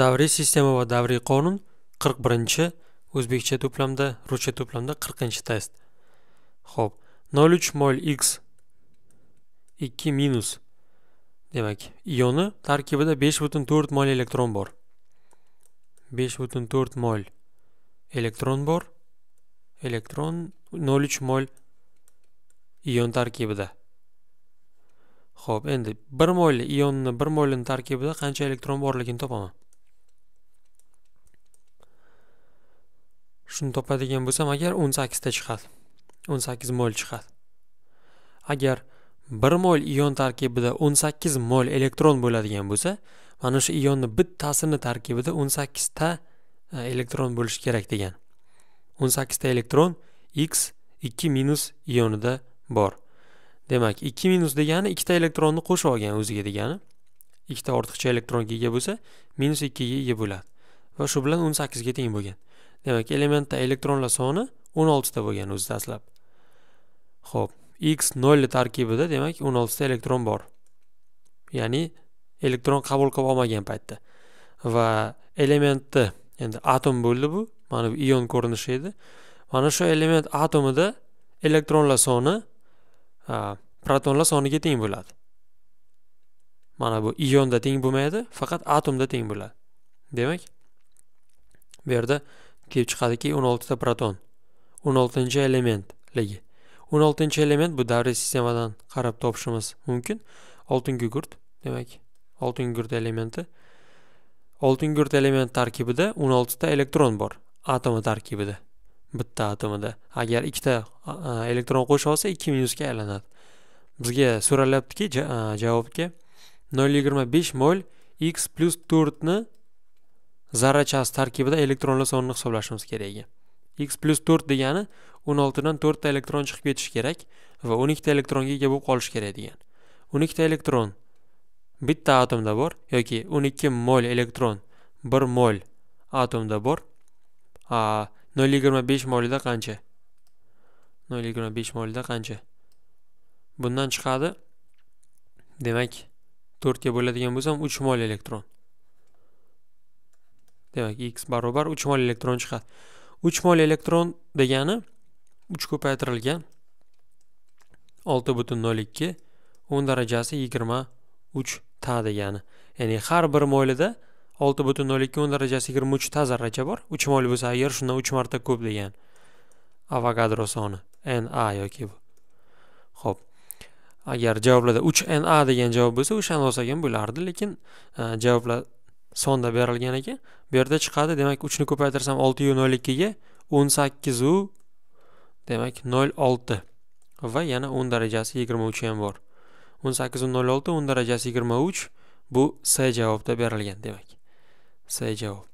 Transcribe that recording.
davriy sistema va davriy qonun 41 o'zbekcha to'plamda ruscha to'plamda 40 test ho'p 03 mol x 2 minus demak ioni tarkibida 5.4 mol elektron bor 5.4 mol elektron bor elektron 0.3 mol ion tarkibida ho'p endi 1 mol ionni 1 molini tarkibida qancha elektron borligini topaman shuni topadigan bo'lsam agar o'n sakkizta chiqadi o'n sakkiz mol chiqadi agar bir mol ion tarkibida o'n sakkiz mol elektron bo'ladigan bo'lsa mana shu ionni bittasini tarkibida o'n sakkizta e, elektron bo'lishi kerak degan o'n sakkizta elektron x ikki minus ionida bor demak ikki minus degani ikkita elektronni qo'shib olgan o'ziga degani ikkita ortiqcha elektronga ega bo'lsa minus ikkiga ega bo'ladi va shu bilan o'n sakkizga teng bo'lgan demak elementda elektronlar soni 16 ta bo'lgan o'zi dastlab ho'p x 0 tarkibida demak 16 ta elektron bor ya'ni elektron qabul qilib olmagan paytda va elementni endi atom bo'ldi bu mana bu ion ko'rinishi edi mana shu element atomida elektronlar soni protonlar soniga teng bo'ladi mana bu ionda teng bo'lmaydi faqat atomda teng bo'ladi demak bu yerda kelib chiqadiki o'n oltita proton o'n oltinchi elementligi o'n oltinchi element bu davriy sistemadan qarab topishimiz mumkin oltin gugurt demak oltin gugurt elementi oltin gugurt element tarkibida o'n oltita elektron bor atomi tarkibida bitta atomida agar ikkita elektron qo'shib olsa ikki minusga aylanadi bizga so'ralyaptiki javobga 0.25 nol yigirma besh mol x plyus to'rtni zarrachasi tarkibida elektronlar sonini hisoblashimiz kerak x plus 4 degani 16 dan 4 ta elektron chiqib ketishi kerak va 12 ta elektronga ega bo'lib qolish kerak degan 12 ta elektron bitta atomda bor yoki 12 mol elektron 1 mol atomda bor A 0,25 molida qancha 0,25 molida qancha bundan chiqadi demak 4 ga bo'ladigan bo'lsam 3 mol elektron demak x barobar uch mol elektron chiqadi uch mol elektron degani uch ko'paytirilgan olti butun nol ikki o'n darajasi yigirma uch ta degani ya'ni har bir molida olti butun nol ikki o'n darajasi yigirma uch ta zarracha bor uch mol bo'lsa agar shundan uch marta ko'p degani avogadro soni na yoki bu ho'p agar javoblarda 3 na degan javob bo'lsa o'sha ham bo'lardi lekin e, javoblar sonda berilgan ekan bu yerda chiqadi demak uchni ko'paytirsam oltiyu nol ikkiga o'n sakkizu demak nol olti va yana o'n darajasi yigirma uch ham bor o'n sakkizu nol olti o'n darajasi yigirma uch bu s javobda berilgan demak s javob